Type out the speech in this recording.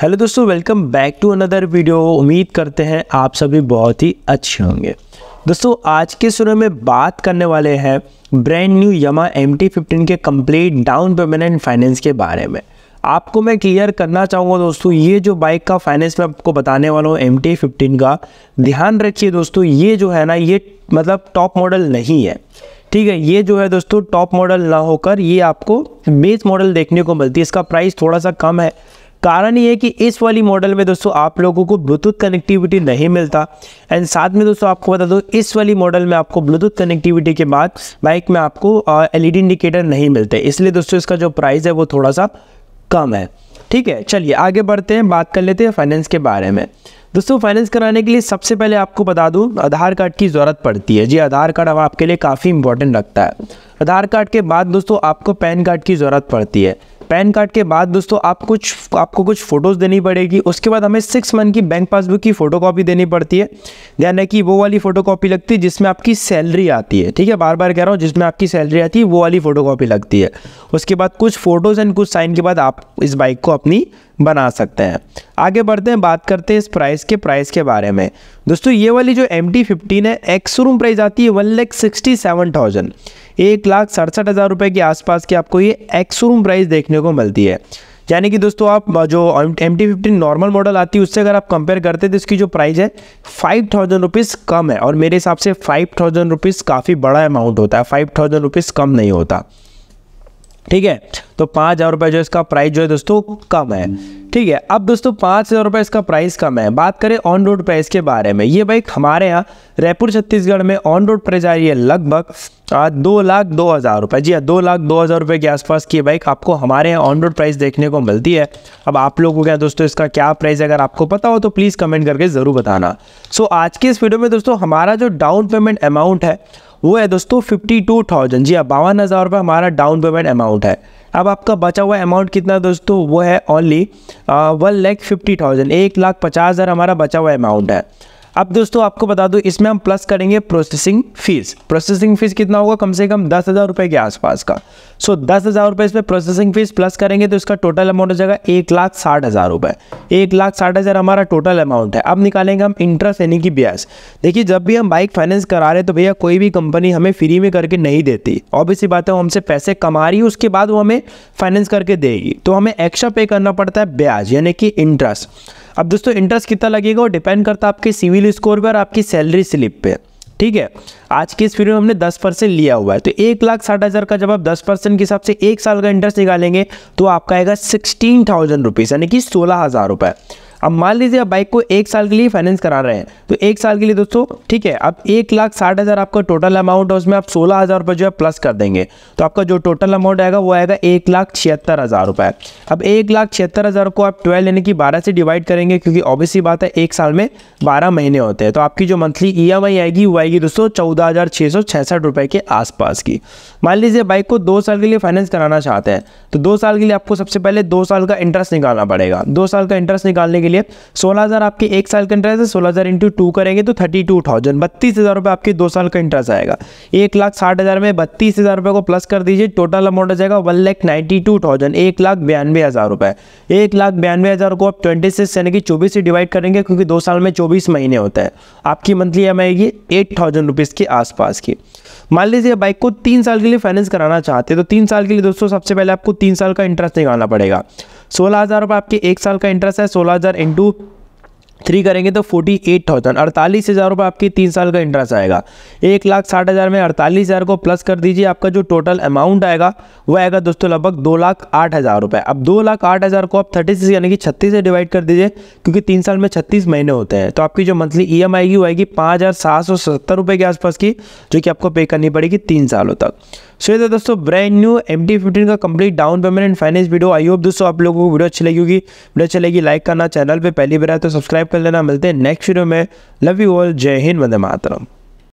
hello दोस्तों welcome back to another video उम्मीद करते हैं आप सभी बहुत ही अच्छे होंगे दोस्तों आज के शुरू में बात करने वाले हैं brand new Yamaha M T fifteen के कंप्लीट डाउन पेमेंट फाइनेंस के बारे में आपको मैं क्लियर करना चाहूँगा दोस्तों ये जो बाइक का फाइनेंस मैं आपको बताने वाला हूँ एम टी फिफ्टीन का ध्यान रखिए दोस्तों ये जो है ना ये मतलब टॉप मॉडल नहीं है ठीक है ये जो है दोस्तों टॉप मॉडल ना होकर ये आपको बेस मॉडल देखने को मिलती है इसका प्राइस थोड़ा सा कम है कारण ये है कि इस वाली मॉडल में दोस्तों आप लोगों को ब्लूटूथ कनेक्टिविटी नहीं मिलता एंड साथ में दोस्तों आपको बता दो इस वाली मॉडल में आपको ब्लूटूथ कनेक्टिविटी के बाद बाइक में आपको एलईडी इंडिकेटर नहीं मिलते इसलिए दोस्तों इसका जो प्राइस है वो थोड़ा सा कम है ठीक है चलिए आगे बढ़ते हैं बात कर लेते हैं फाइनेंस के बारे में दोस्तों फाइनेंस कराने के लिए सबसे पहले आपको बता दूं आधार कार्ड की ज़रूरत पड़ती है जी आधार कार्ड अब आपके लिए काफ़ी इंपॉर्टेंट रखता है आधार कार्ड के बाद दोस्तों आपको पैन कार्ड की ज़रूरत पड़ती है पैन कार्ड के बाद दोस्तों आप कुछ आपको कुछ फ़ोटोज़ देनी पड़ेगी उसके बाद हमें सिक्स मंथ की बैंक पासबुक की फ़ोटोकॉपी देनी पड़ती है ध्यान रखिए वो वाली फ़ोटोकॉपी लगती है जिसमें आपकी सैलरी आती है ठीक है बार बार कह रहा हूँ जिसमें आपकी सैलरी आती है वो वाली फ़ोटोकॉपी लगती है उसके बाद कुछ फ़ोटोज़ एंड कुछ साइन के बाद आप इस बाइक को अपनी बना सकते हैं आगे बढ़ते हैं बात करते हैं इस प्राइस के प्राइस के बारे में दोस्तों ये वाली जो एम टी फिफ्टीन है एक्स रूम प्राइस आती है one lakh sixty seven thousand एक लाख सड़सठ हज़ार रुपये के आसपास की आपको ये एक्स रूम प्राइस देखने को मिलती है यानी कि दोस्तों आप जो M T fifteen normal model आती है उससे अगर आप कंपेयर करते हैं तो इसकी जो प्राइस है फाइव थाउजेंड रुपीज़ कम है और मेरे हिसाब से फाइव थाउजेंड रुपीज़ काफ़ी बड़ा अमाउंट होता है फाइव थाउजेंड रुपीज़ कम नहीं होता ठीक है तो पाँच हज़ार रुपये जो इसका प्राइस जो है दोस्तों कम है ठीक है अब दोस्तों पाँच हज़ार रुपये इसका प्राइस कम है बात करें ऑन रोड प्राइस के बारे में ये बाइक हमारे यहाँ रायपुर छत्तीसगढ़ में ऑन रोड प्राइस आ रही है लगभग दो लाख दो हज़ार रुपये जी हाँ दो लाख दो हज़ार रुपये के आसपास की बाइक आपको हमारे यहाँ ऑन रोड प्राइस देखने को मिलती है अब आप लोगों को क्या दोस्तों इसका क्या प्राइस है अगर आपको पता हो तो प्लीज़ कमेंट करके ज़रूर बताना सो आज की इस वीडियो में दोस्तों हमारा जो डाउन पेमेंट अमाउंट है वो है दोस्तों फिफ्टी टू थाउजेंड जी हाँ, बावन हज़ार रुपये हमारा डाउन पेमेंट अमाउंट है अब आपका बचा हुआ अमाउंट कितना दोस्तों वो है only one lakh fifty thousand एक लाख पचास हज़ार हमारा बचा हुआ अमाउंट है अब दोस्तों आपको बता दूं इसमें हम प्लस करेंगे प्रोसेसिंग फीस प्रोसेसिंग फीस कितना होगा कम से कम दस हज़ार रुपये के आसपास का सो so, दस हज़ार रुपये इसमें प्रोसेसिंग फीस प्लस करेंगे तो इसका टोटल अमाउंट हो जाएगा एक लाख साठ हज़ार रुपये एक लाख साठ हज़ार हमारा टोटल अमाउंट है अब निकालेंगे हम इंटरेस्ट यानी कि ब्याज देखिए जब भी हम बाइक फाइनेंस करा रहे तो भैया कोई भी कंपनी हमें फ्री में करके नहीं देती और इसी बात है वो हमसे पैसे कमा रही है उसके बाद वो हमें फाइनेंस करके देगी तो हमें एक्स्ट्रा पे करना पड़ता है ब्याज यानी कि इंटरेस्ट अब दोस्तों इंटरेस्ट कितना लगेगा वो डिपेंड करता है आपके सिविल स्कोर पर और आपकी सैलरी स्लिप पे ठीक है आज की इस वीडियो में हमने 10 परसेंट लिया हुआ है तो एक लाख साठ हज़ार का जब आप 10 परसेंट के हिसाब से एक साल का इंटरेस्ट निकालेंगे तो आपका आएगा सिक्सटीन थाउजेंड रुपीज़ यानी कि सोलह हज़ार रुपये अब मान लीजिए आप बाइक को एक साल के लिए फाइनेंस करा रहे हैं तो एक साल के लिए दोस्तों ठीक है अब एक लाख साठ हज़ार आपका टोटल अमाउंट है उसमें आप सोलह हज़ार रुपये जो है प्लस कर देंगे तो आपका जो टोटल अमाउंट आएगा वो आएगा एक लाख छिहत्तर हज़ार रुपये अब एक लाख छिहत्तर हज़ार को आप ट्वेल्व यानी कि बारह से डिवाइड करेंगे क्योंकि ऑब्वियसली बात है एक साल में बारह महीने होते हैं तो आपकी जो मंथली ई आएगी वो आएगी दोस्तों चौदह हज़ार छह सौ छियासठ रुपए के आसपास की मान लीजिए बाइक को दो साल के लिए फाइनेंस कराना चाहते हैं तो दो साल के लिए आपको सबसे पहले दो साल का इंटरेस्ट निकालना पड़ेगा दो साल का इंटरेस्ट निकालने के लिए लिए सोलह हज़ार आपके एक साल का इंटरेस्ट है सोलह हज़ार इंटू टू करेंगे तो थर्टी टू थाउजेंड बत्तीस हज़ार रुपये आपके दो साल का इंटरेस्ट आएगा एक लाख साठ हज़ार में बत्तीस हज़ार रुपये को प्लस कर दीजिए टोटल अमाउंट आ जाएगा one lakh ninety two thousand एक लाख बयानवे हज़ार रुपये एक लाख बयानवे हज़ार को आप ट्वेंटी सिक्स यानी कि चौबीस से डिवाइड करेंगे क्योंकि दो साल में चौबीस महीने होता है आपकी मंथली एम आएगी एट थाउजेंड रुपीज़ के आसपास की मान लीजिए बाइक को तीन साल के लिए फाइनेंस कराना चाहते हैं तो तीन साल के लिए दोस्तों सबसे पहले आपको तीन साल का इंटरेस्ट निकालना पड़ेगा सोलह हज़ार रुपये आपके एक साल का इंटरेस्ट है सोलह हज़ार इंटू थ्री करेंगे तो फोर्टी एट थाउजेंड अड़तालीस हज़ार रुपये आपकी तीन साल का इंटरेस्ट आएगा एक लाख साठ हज़ार में अड़तालीस हज़ार को प्लस कर दीजिए आपका जो टोटल अमाउंट आएगा वो आएगा दोस्तों लगभग दो लाख आठ हज़ार रुपये अब दो लाख आठ हज़ार को आप थर्टी सिक्स यानी कि छत्तीस से डिवाइड कर दीजिए क्योंकि तीन साल में छत्तीस महीने होते हैं तो आपकी जो मंथली ई एम आएगी वो आएगी पाँच हज़ार सात सौ सत्तर रुपये के आसपास की जो कि आपको पे करनी पड़ेगी तीन सालों तक सो ये तो दोस्तों brand new M T fifteen का complete down payment and finance video I hope दोस्तों आप लोगों को वीडियो अच्छी लगी होगी वीडियो अच्छी लगी लाइक करना चैनल पर पहली बार है तो सब्सक्राइब कर लेना मिलते हैं नेक्स्ट वीडियो में लव यू ऑल जय हिंद वंदे मातरम